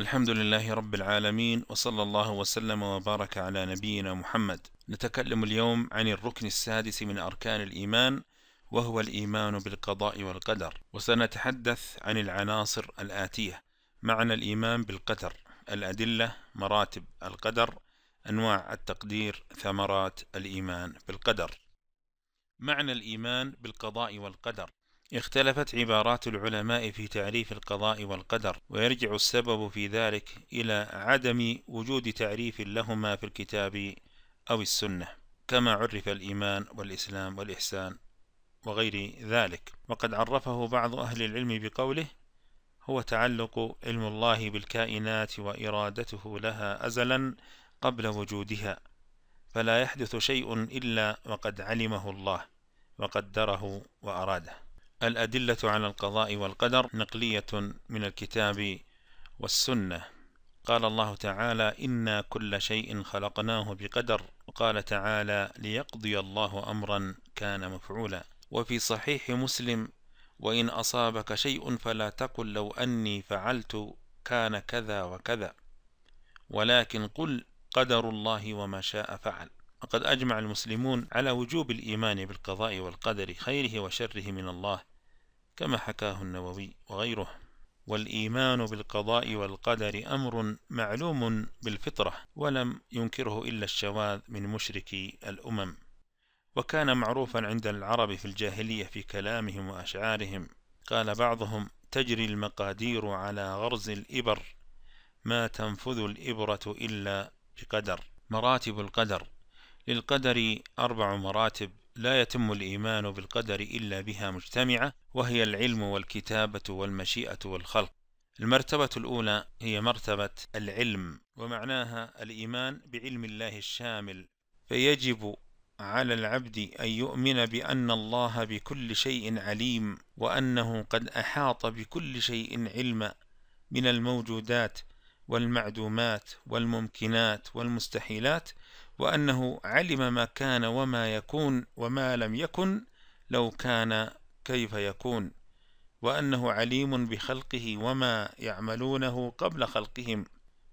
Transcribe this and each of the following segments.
الحمد لله رب العالمين وصلى الله وسلم وبارك على نبينا محمد نتكلم اليوم عن الركن السادس من أركان الإيمان وهو الإيمان بالقضاء والقدر وسنتحدث عن العناصر الآتية معنى الإيمان بالقدر الأدلة مراتب القدر أنواع التقدير ثمرات الإيمان بالقدر معنى الإيمان بالقضاء والقدر اختلفت عبارات العلماء في تعريف القضاء والقدر ويرجع السبب في ذلك إلى عدم وجود تعريف لهما في الكتاب أو السنة كما عرف الإيمان والإسلام والإحسان وغير ذلك وقد عرفه بعض أهل العلم بقوله هو تعلق علم الله بالكائنات وإرادته لها أزلا قبل وجودها فلا يحدث شيء إلا وقد علمه الله وقدره وأراده الأدلة على القضاء والقدر نقلية من الكتاب والسنة قال الله تعالى إنا كل شيء خلقناه بقدر وقال تعالى ليقضي الله أمرا كان مفعولا وفي صحيح مسلم وإن أصابك شيء فلا تقل لو أني فعلت كان كذا وكذا ولكن قل قدر الله وما شاء فعل وقد أجمع المسلمون على وجوب الإيمان بالقضاء والقدر خيره وشره من الله كما حكاه النووي وغيره والإيمان بالقضاء والقدر أمر معلوم بالفطرة ولم ينكره إلا الشواذ من مشركي الأمم وكان معروفا عند العرب في الجاهلية في كلامهم وأشعارهم قال بعضهم تجري المقادير على غرز الإبر ما تنفذ الإبرة إلا بقدر مراتب القدر للقدر أربع مراتب لا يتم الإيمان بالقدر إلا بها مجتمعة وهي العلم والكتابة والمشيئة والخلق المرتبة الأولى هي مرتبة العلم ومعناها الإيمان بعلم الله الشامل فيجب على العبد أن يؤمن بأن الله بكل شيء عليم وأنه قد أحاط بكل شيء علما من الموجودات والمعدومات والممكنات والمستحيلات وأنه علم ما كان وما يكون وما لم يكن لو كان كيف يكون وأنه عليم بخلقه وما يعملونه قبل خلقهم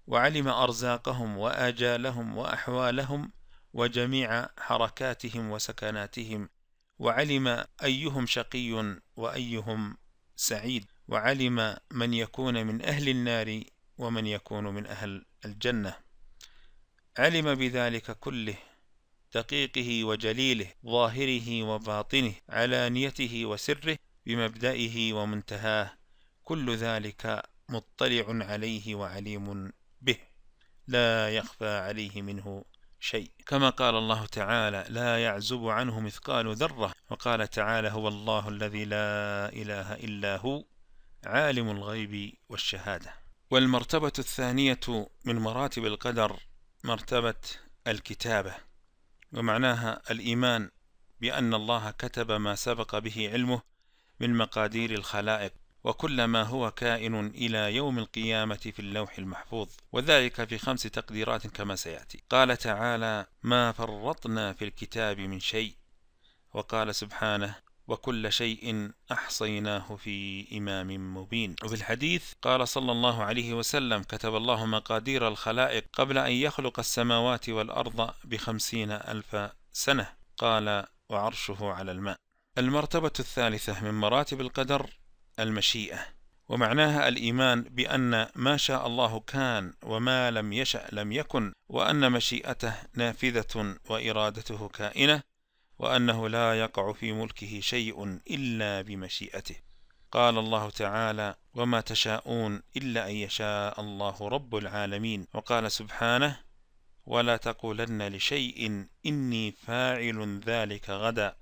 وعلم أرزاقهم وآجالهم وأحوالهم وجميع حركاتهم وسكناتهم وعلم أيهم شقي وأيهم سعيد وعلم من يكون من أهل النار ومن يكون من أهل الجنة علم بذلك كله دقيقه وجليله ظاهره وباطنه علانيته وسره بمبدئه ومنتهاه كل ذلك مطلع عليه وعليم به لا يخفى عليه منه شيء كما قال الله تعالى لا يعزب عنه مثقال ذرة وقال تعالى هو الله الذي لا إله إلا هو عالم الغيب والشهادة والمرتبة الثانية من مراتب القدر مرتبة الكتابة ومعناها الإيمان بأن الله كتب ما سبق به علمه من مقادير الخلائق وكل ما هو كائن إلى يوم القيامة في اللوح المحفوظ وذلك في خمس تقديرات كما سيأتي قال تعالى ما فرطنا في الكتاب من شيء وقال سبحانه وكل شيء أحصيناه في إمام مبين وفي الحديث قال صلى الله عليه وسلم كتب الله مقادير الخلائق قبل أن يخلق السماوات والأرض بخمسين ألف سنة قال وعرشه على الماء المرتبة الثالثة من مراتب القدر المشيئة ومعناها الإيمان بأن ما شاء الله كان وما لم يشأ لم يكن وأن مشيئته نافذة وإرادته كائنة وأنه لا يقع في ملكه شيء إلا بمشيئته قال الله تعالى وما تشاءون إلا أن يشاء الله رب العالمين وقال سبحانه ولا تقولن لشيء إني فاعل ذلك غدا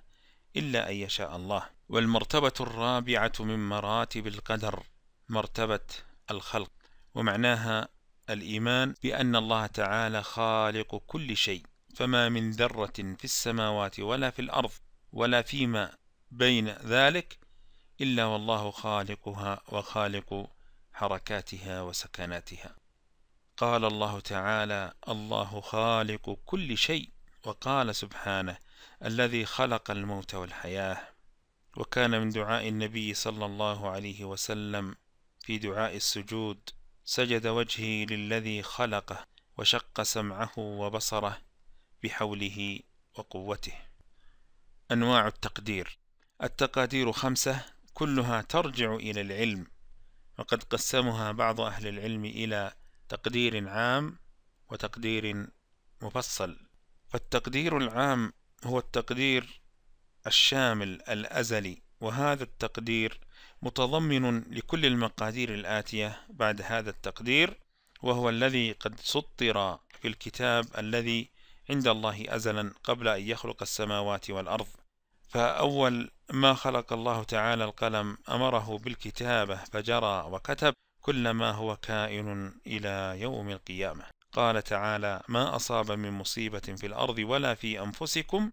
إلا أن يشاء الله والمرتبة الرابعة من مراتب القدر مرتبة الخلق ومعناها الإيمان بأن الله تعالى خالق كل شيء فما من ذرة في السماوات ولا في الأرض ولا فيما بين ذلك إلا والله خالقها وخالق حركاتها وسكناتها قال الله تعالى الله خالق كل شيء وقال سبحانه الذي خلق الموت والحياة وكان من دعاء النبي صلى الله عليه وسلم في دعاء السجود سجد وجهي للذي خلقه وشق سمعه وبصره بحوله وقوته أنواع التقدير التقادير خمسة كلها ترجع إلى العلم وقد قسمها بعض أهل العلم إلى تقدير عام وتقدير مفصل فالتقدير العام هو التقدير الشامل الأزلي وهذا التقدير متضمن لكل المقادير الآتية بعد هذا التقدير وهو الذي قد سطر في الكتاب الذي عند الله أزلا قبل أن يخلق السماوات والأرض فأول ما خلق الله تعالى القلم أمره بالكتابة فجرى وكتب كل ما هو كائن إلى يوم القيامة قال تعالى ما أصاب من مصيبة في الأرض ولا في أنفسكم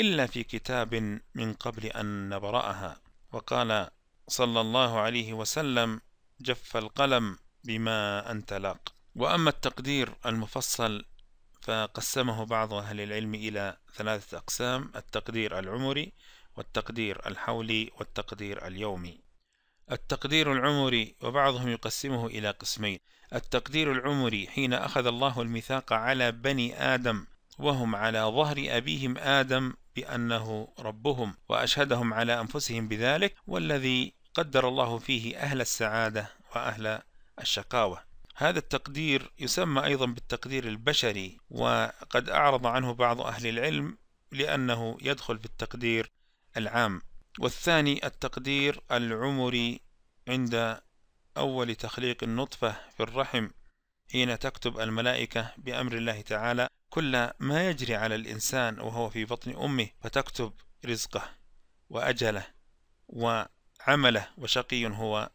إلا في كتاب من قبل أن نبرأها وقال صلى الله عليه وسلم جف القلم بما أنت لاق وأما التقدير المفصل فقسمه بعض أهل العلم إلى ثلاثة أقسام التقدير العمري والتقدير الحولي والتقدير اليومي التقدير العمري وبعضهم يقسمه إلى قسمين التقدير العمري حين أخذ الله الميثاق على بني آدم وهم على ظهر أبيهم آدم بأنه ربهم وأشهدهم على أنفسهم بذلك والذي قدر الله فيه أهل السعادة وأهل الشقاوة هذا التقدير يسمى أيضا بالتقدير البشري وقد أعرض عنه بعض أهل العلم لأنه يدخل في التقدير العام والثاني التقدير العمري عند أول تخليق النطفة في الرحم حين تكتب الملائكة بأمر الله تعالى كل ما يجري على الإنسان وهو في بطن أمه فتكتب رزقه وأجله وعمله وشقي هو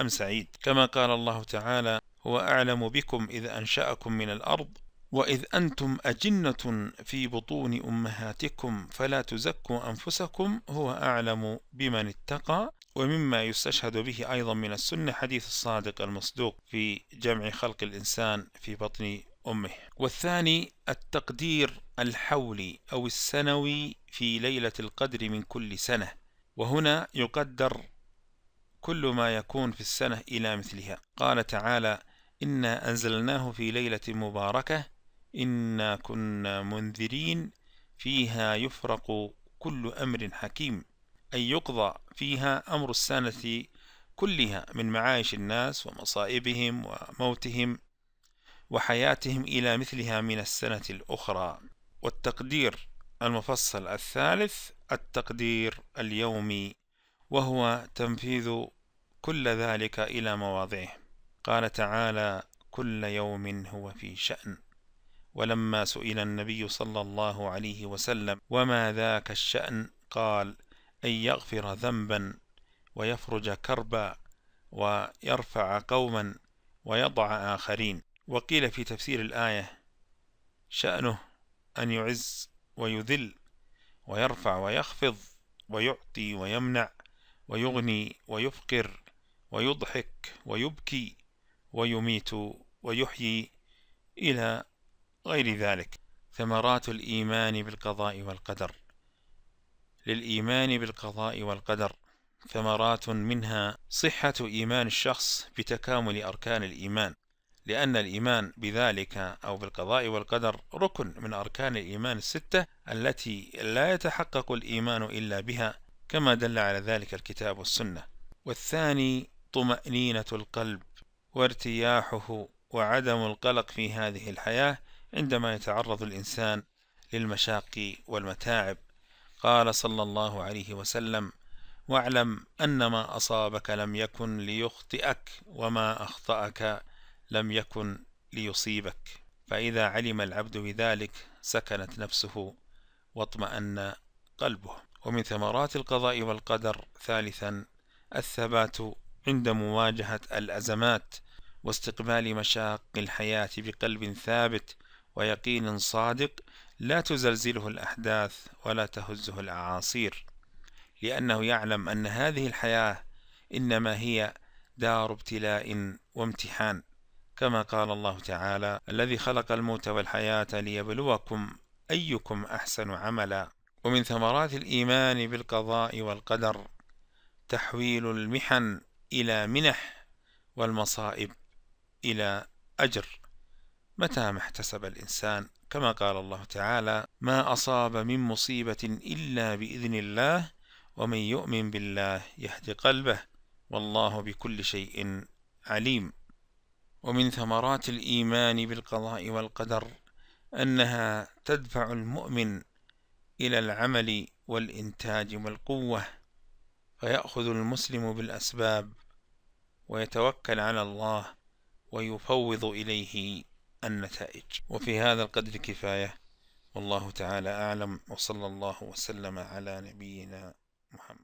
أم سعيد كما قال الله تعالى هو أعلم بكم إذ أنشأكم من الأرض وإذ أنتم أجنة في بطون أمهاتكم فلا تزكوا أنفسكم هو أعلم بمن اتقى ومما يستشهد به أيضا من السنة حديث الصادق المصدوق في جمع خلق الإنسان في بطن أمه والثاني التقدير الحولي أو السنوي في ليلة القدر من كل سنة وهنا يقدر كل ما يكون في السنة إلى مثلها قال تعالى إنا أنزلناه في ليلة مباركة إنا كنا منذرين فيها يفرق كل أمر حكيم أي يقضى فيها أمر السنة كلها من معايش الناس ومصائبهم وموتهم وحياتهم إلى مثلها من السنة الأخرى والتقدير المفصل الثالث التقدير اليومي وهو تنفيذ كل ذلك إلى مواضعه قال تعالى كل يوم هو في شأن ولما سئل النبي صلى الله عليه وسلم وما ذاك الشأن قال أن يغفر ذنبا ويفرج كربا ويرفع قوما ويضع آخرين وقيل في تفسير الآية شأنه أن يعز ويذل ويرفع ويخفض ويعطي ويمنع ويغني ويفقر ويضحك ويبكي ويميت ويحيي إلى غير ذلك ثمرات الإيمان بالقضاء والقدر للإيمان بالقضاء والقدر ثمرات منها صحة إيمان الشخص بتكامل أركان الإيمان لأن الإيمان بذلك أو بالقضاء والقدر ركن من أركان الإيمان الستة التي لا يتحقق الإيمان إلا بها كما دل على ذلك الكتاب والسنة والثاني طمأنينة القلب وارتياحه وعدم القلق في هذه الحياة عندما يتعرض الإنسان للمشاق والمتاعب قال صلى الله عليه وسلم واعلم أن ما أصابك لم يكن ليخطئك وما أخطأك لم يكن ليصيبك فإذا علم العبد بذلك سكنت نفسه واطمأن قلبه ومن ثمرات القضاء والقدر ثالثا الثبات عند مواجهة الأزمات واستقبال مشاق الحياة بقلب ثابت ويقين صادق لا تزلزله الأحداث ولا تهزه الأعاصير لأنه يعلم أن هذه الحياة إنما هي دار ابتلاء وامتحان كما قال الله تعالى الذي خلق الموت والحياة ليبلوكم أيكم أحسن عملا ومن ثمرات الإيمان بالقضاء والقدر تحويل المحن إلى منح والمصائب إلى أجر متى ما احتسب الإنسان كما قال الله تعالى ما أصاب من مصيبة إلا بإذن الله ومن يؤمن بالله يهد قلبه والله بكل شيء عليم ومن ثمرات الإيمان بالقضاء والقدر أنها تدفع المؤمن إلى العمل والإنتاج والقوة فيأخذ المسلم بالأسباب ويتوكل على الله ويفوض إليه النتائج وفي هذا القدر كفاية والله تعالى أعلم وصلى الله وسلم على نبينا محمد